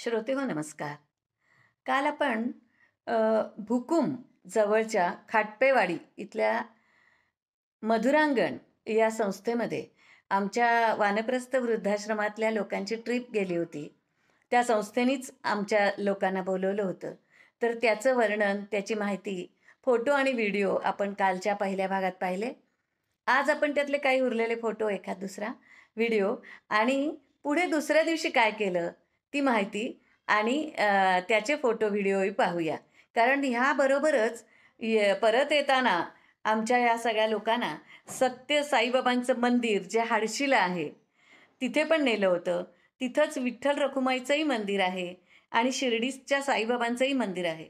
श्रोते हो नमस्कार काल आपण भुकुम जवळच्या खाटपेवाडी इथल्या मधुरांगण या संस्थेमध्ये आमच्या वानप्रस्थ वृद्धाश्रमातल्या लोकांची ट्रीप गेली होती त्या संस्थेनेच आमच्या लोकांना बोलवलं होतं तर त्याचं वर्णन त्याची माहिती फोटो आणि व्हिडिओ आपण कालच्या पहिल्या भागात पाहिले आज आपण त्यातले काही उरलेले फोटो एखाद दुसरा व्हिडिओ आणि पुढे दुसऱ्या दिवशी काय केलं ती माहिती आणि त्याचे फोटो व्हिडिओही पाहूया कारण ह्याबरोबरच परत येताना आमच्या या सगळ्या लोकांना सत्य साईबाबांचं मंदिर जे हाडशीला आहे तिथे पण नेलं होतं तिथंच विठ्ठल रखुमाईचंही मंदिर आहे आणि शिर्डीच्या साईबाबांचंही मंदिर आहे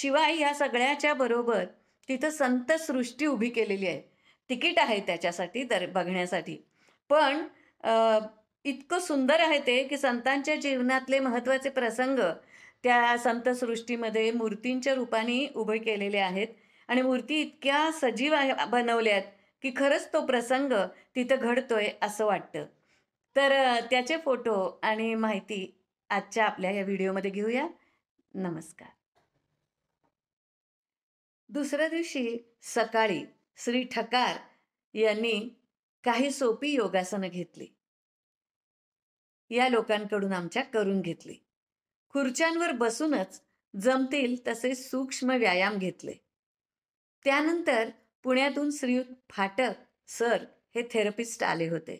शिवाय ह्या सगळ्याच्या बरोबर तिथं संतसृष्टी उभी केलेली आहे तिकीट आहे त्याच्यासाठी दर बघण्यासाठी पण इतकं सुंदर आहे ते की संतांच्या जीवनातले महत्त्वाचे प्रसंग त्या संतसृष्टीमध्ये मूर्तींच्या रूपाने उभे केलेले आहेत आणि मूर्ती इतक्या सजीव बनवल्यात की खरंच तो प्रसंग तिथं घडतोय असं वाटतं तर त्याचे फोटो आणि माहिती आजच्या आपल्या या व्हिडिओमध्ये घेऊया नमस्कार दुसऱ्या दिवशी सकाळी श्री ठकार यांनी काही सोपी योगासनं घेतली या लोकांकडून आमच्या करून घेतली खुर्च्यांवर बसूनच जमतील तसे सूक्ष्म व्यायाम घेतले त्यानंतर पुण्यातून श्रीयुत फाटक सर हे थेरपिस्ट आले होते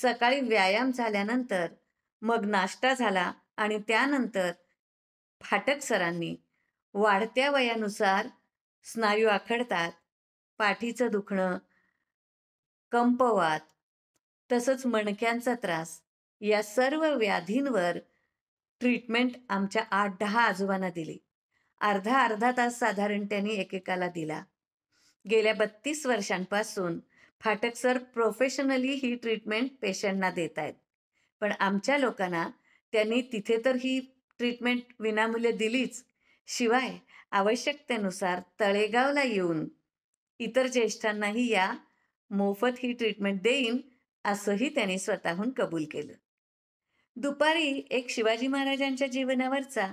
सकाळी व्यायाम झाल्यानंतर मग नाश्ता झाला आणि त्यानंतर फाटक सरांनी वाढत्या वयानुसार स्नायू आखडतात पाठीचं दुखणं कंपवात तसंच मणक्यांचा त्रास या सर्व व्याधींवर ट्रीटमेंट आमच्या आठ दहा आजोबांना दिली अर्धा अर्धा तास साधारण त्यांनी एकेकाला दिला गेल्या बत्तीस वर्षांपासून फाटक सर प्रोफेशनली ही ट्रीटमेंट पेशंटना देत आहेत पण आमच्या लोकांना त्यांनी तिथे तर ही ट्रीटमेंट विनामूल्य दिलीच शिवाय आवश्यकतेनुसार तळेगावला येऊन इतर ज्येष्ठांनाही या मोफत ही ट्रीटमेंट देईन असंही त्यांनी स्वतःहून कबूल केलं दुपारी एक शिवाजी महाराजांच्या जीवनावरचा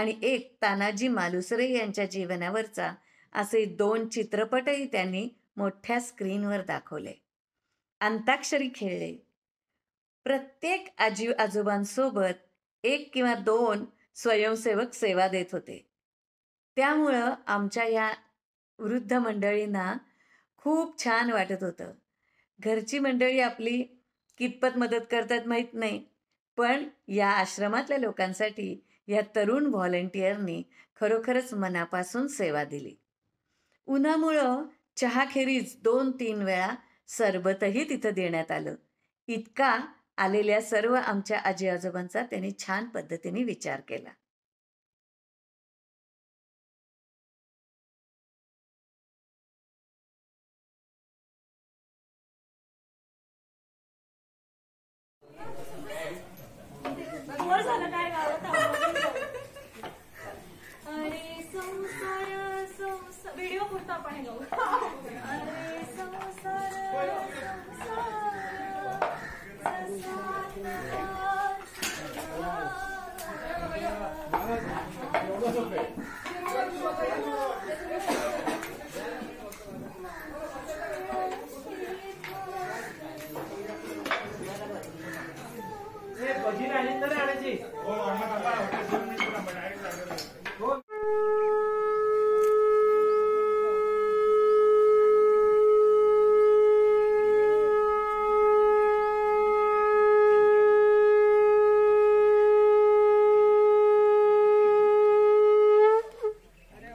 आणि एक तानाजी मालुसरे यांच्या जीवनावरचा असे दोन चित्रपटही त्यांनी मोठ्या स्क्रीनवर दाखवले अंताक्षरी खेळले प्रत्येक आजी आजोबांसोबत एक किंवा दोन स्वयंसेवक सेवा देत होते त्यामुळं आमच्या या वृद्ध मंडळींना खूप छान वाटत होतं घरची मंडळी आपली कितपत मदत करतात माहीत नाही पण या आश्रमातल्या लोकांसाठी या तरुण व्हॉलेंटिअरनी खरोखरच मनापासून सेवा दिली उन्हामुळं चहाखेरीज दोन तीन वेळा सरबतही तिथं देण्यात आलं इतका आलेल्या सर्व आमच्या आजी आजोबांचा त्यांनी छान पद्धतीने विचार केला ભજીના અંદર આવે છે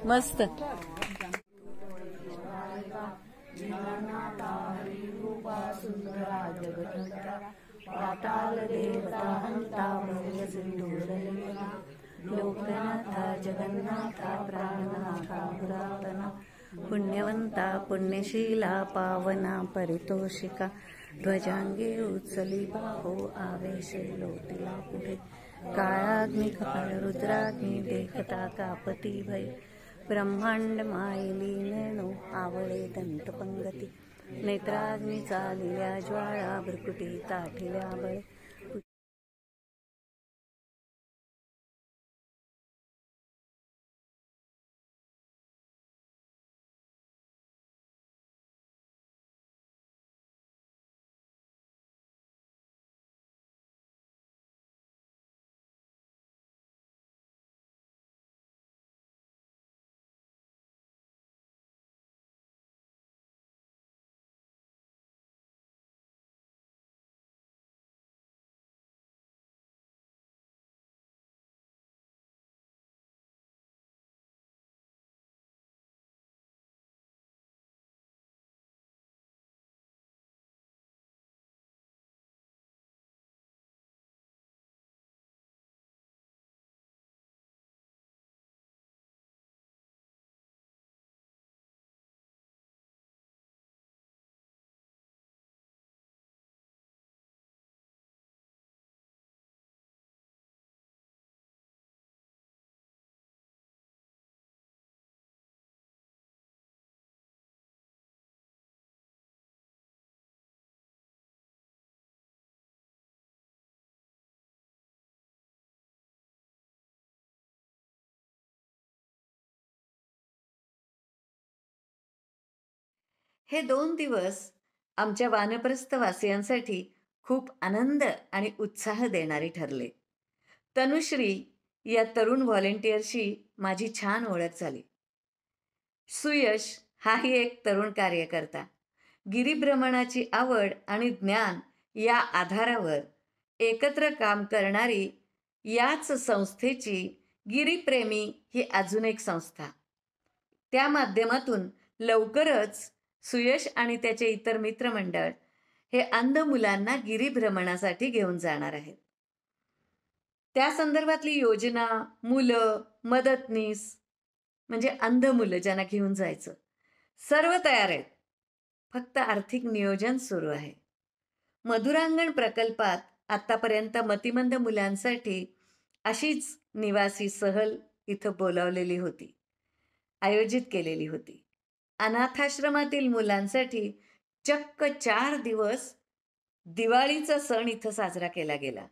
मस्त पाताल देवता हंता सिंधुरलेना लोकनाथा जगन्नाथ प्राणनाथ पुरातना पुण्यवंता पुण्यशीला पावना परितोषिका ध्वजांगे उत्सली बाहो आवेशे लोटिला पुढे काळाग्नि कपाळ रुद्राग्नी देखता कापती भय ब्रह्मांड मायली नो आवळे दंतपंगती नेत्राग्नी चालिल्या ज्वाळा भ्रुकुटी ताठिल्या बळे हे दोन दिवस आमच्या वानप्रस्थवासियांसाठी खूप आनंद आणि उत्साह देणारी ठरले तनुश्री या तरुण व्हॉलेंटिअरशी माझी छान ओळख झाली सुयश हाही एक तरुण कार्यकर्ता गिरीभ्रमणाची आवड आणि ज्ञान या आधारावर एकत्र काम करणारी याच संस्थेची गिरीप्रेमी ही अजून एक संस्था त्या माध्यमातून लवकरच सुयश आणि त्याचे इतर मित्रमंडळ हे अंध मुलांना गिरीभ्रमणासाठी घेऊन जाणार आहेत त्या संदर्भातली योजना मुलं मदतनीस म्हणजे अंध मुलं ज्यांना घेऊन जायचं सर्व तयार आहेत फक्त आर्थिक नियोजन सुरू आहे मधुरांगण प्रकल्पात आतापर्यंत मतिमंद मुलांसाठी अशीच निवासी सहल इथं बोलावलेली होती आयोजित केलेली होती अनाथाश्रमातील मुलांसाठी चक्क चार दिवस दिवाळीचा सण इथं साजरा केला गेला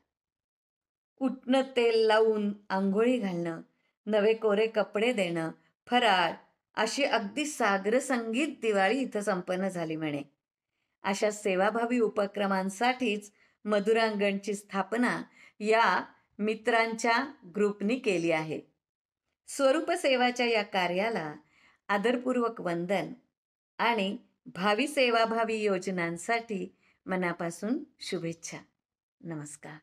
उठणं तेल लावून आंघोळी घालणं नवे कोरे कपडे देणं फराळ अशी अगदी सागर संगीत दिवाळी इथं संपन्न झाली म्हणे अशा सेवाभावी उपक्रमांसाठीच मधुरांगणची स्थापना या मित्रांच्या ग्रुपनी केली आहे स्वरूपसेवाच्या या कार्याला आदरपूर्वक वंदन आणि भावी सेवाभावी योजनांसाठी मनापासून शुभेच्छा नमस्कार